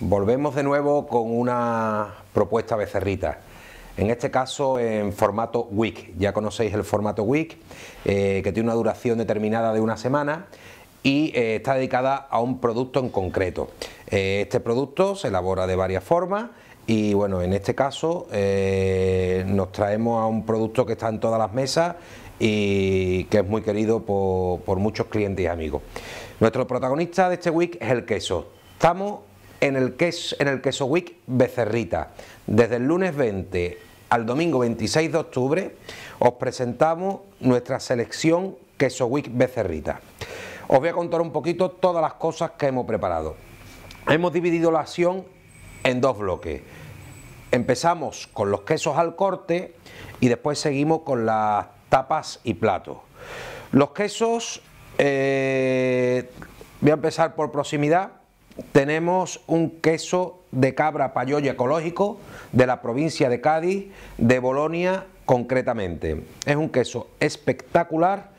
Volvemos de nuevo con una propuesta becerrita. En este caso en formato WIC. Ya conocéis el formato WIC, eh, que tiene una duración determinada de una semana y eh, está dedicada a un producto en concreto. Eh, este producto se elabora de varias formas y bueno, en este caso nos traemos a un producto que está en todas las mesas y que es muy querido por, por muchos clientes y amigos. Nuestro protagonista de este WIC es el queso. Estamos en el, queso, en el Becerrita. Desde el lunes 20 al domingo 26 de octubre os presentamos nuestra selección Queso Week Becerrita. Os voy a contar un poquito todas las cosas que hemos preparado. Hemos dividido la acción en dos bloques. Empezamos con los quesos al corte y después seguimos con las tapas y platos. Los quesos, eh, voy a empezar por proximidad tenemos un queso de cabra payoya ecológico de la provincia de Cádiz, de Bolonia concretamente. Es un queso espectacular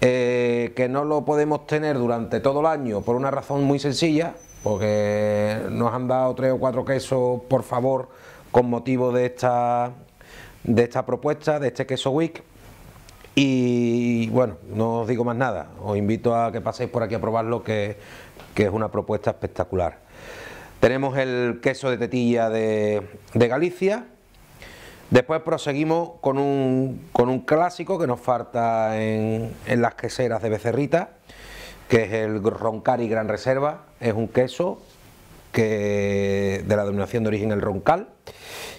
eh, que no lo podemos tener durante todo el año por una razón muy sencilla, porque nos han dado tres o cuatro quesos por favor con motivo de esta, de esta propuesta, de este queso week. Y bueno, no os digo más nada, os invito a que paséis por aquí a probarlo que que es una propuesta espectacular. Tenemos el queso de tetilla de, Galicia. Después proseguimos con un, con un, clásico que nos falta en, en las queseras de Becerrita, que es el Roncari Gran Reserva. Es un queso que, de la denominación de origen el Roncal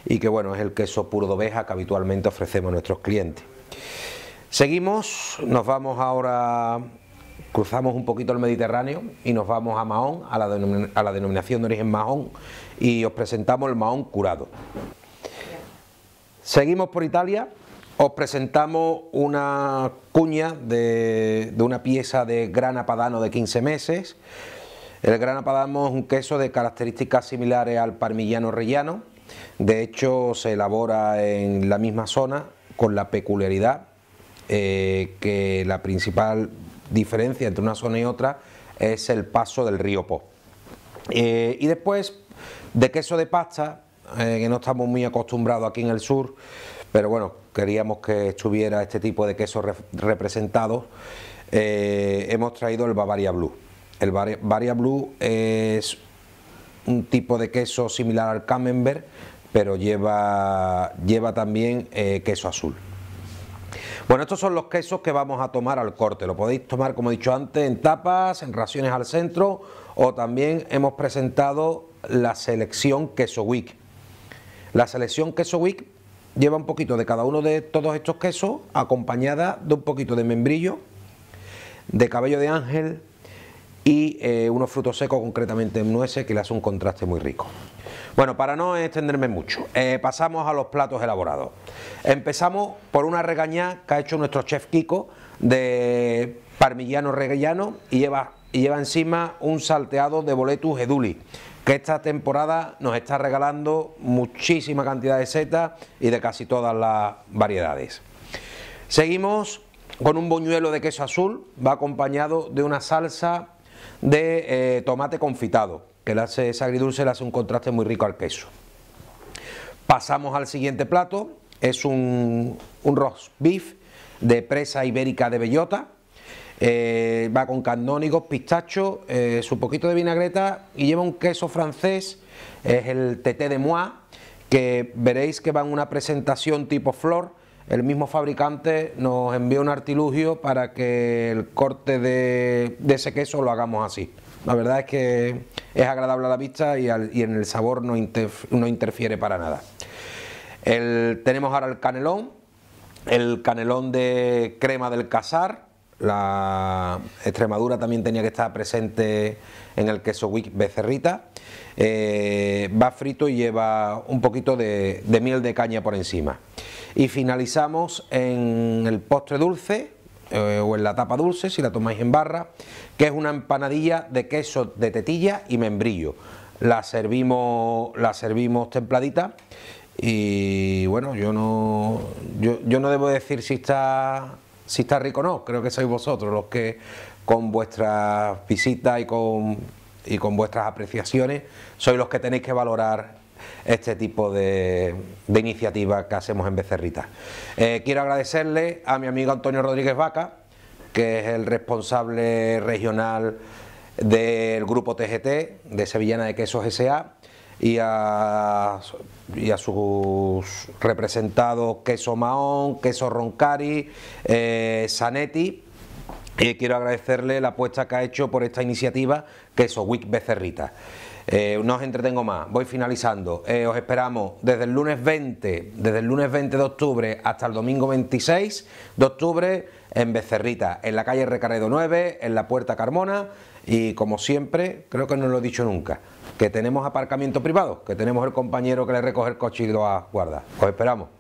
y que bueno, es el queso puro de oveja que habitualmente ofrecemos a nuestros clientes. Seguimos, nos vamos ahora cruzamos un poquito el Mediterráneo y nos vamos a Mahón, a la, a la denominación de origen Mahón, y os presentamos el Mahón curado. Seguimos por Italia, os presentamos una cuña de, una pieza de grana padano de 15 meses. El grana padano es un queso de características similares al parmigiano rellano, de hecho se elabora en la misma zona con la peculiaridad eh, que la principal diferencia entre una zona y otra es el paso del río Po. Eh, y después de queso de pasta, eh, que no estamos muy acostumbrados aquí en el sur, pero bueno, queríamos que estuviera este tipo de queso representado, eh, hemos traído el Bavaria Blue. El Bavaria Blue es un tipo de queso similar al Camembert, pero lleva, lleva también queso azul. Bueno, estos son los quesos que vamos a tomar al corte. Lo podéis tomar, como he dicho antes, en tapas, en raciones al centro o también hemos presentado la selección Queso wick. La selección Queso wick lleva un poquito de cada uno de todos estos quesos acompañada de un poquito de membrillo, de cabello de ángel y eh, unos frutos secos, concretamente nueces, que le hace un contraste muy rico. Bueno, para no extenderme mucho, eh, pasamos a los platos elaborados. Empezamos por una regañada que ha hecho nuestro chef Kiko de parmigiano reggiano y lleva, lleva encima un salteado de boletus eduli que esta temporada nos está regalando muchísima cantidad de setas y de casi todas las variedades. Seguimos con un boñuelo de queso azul, va acompañado de una salsa de eh, tomate confitado, que le hace ese agridulce, le hace un contraste muy rico al queso. Pasamos al siguiente plato, es un, roast beef de presa ibérica de bellota, eh, va con candónigos, pistachos, eh, su poquito de vinagreta y lleva un queso francés, es el tete de moi, que veréis que va en una presentación tipo flor, el mismo fabricante nos envió un artilugio para que el corte de, ese queso lo hagamos así. La verdad es que es agradable a la vista y, en el sabor no, interfiere para nada. tenemos ahora el canelón, el canelón de crema del casar. La Extremadura también tenía que estar presente en el queso wick becerrita. Eh, va frito y lleva un poquito de miel de caña por encima y finalizamos en el postre dulce eh, o en la tapa dulce si la tomáis en barra, que es una empanadilla de queso de tetilla y membrillo. La servimos, la servimos templadita y bueno, yo no, yo, no debo decir si está si está rico o no, creo que sois vosotros los que con vuestras visitas y con, y con vuestras apreciaciones sois los que tenéis que valorar este tipo de, iniciativas que hacemos en Becerrita. Eh, quiero agradecerle a mi amigo Antonio Rodríguez Vaca, que es el responsable regional del grupo TGT de Sevillana de Quesos S.A. Y a, y a sus representados Queso Mahón, Queso Roncari, Sanetti. Eh, y quiero agradecerle la apuesta que ha hecho por esta iniciativa Queso Week Becerrita. Eh, no os entretengo más, voy finalizando. Eh, os esperamos desde el lunes 20, desde el lunes 20 de octubre hasta el domingo 26 de octubre en Becerrita, en la calle Recaredo 9, en la Puerta Carmona y como siempre, creo que no lo he dicho nunca, que tenemos aparcamiento privado, que tenemos el compañero que le recoge el coche y lo guarda. Os esperamos.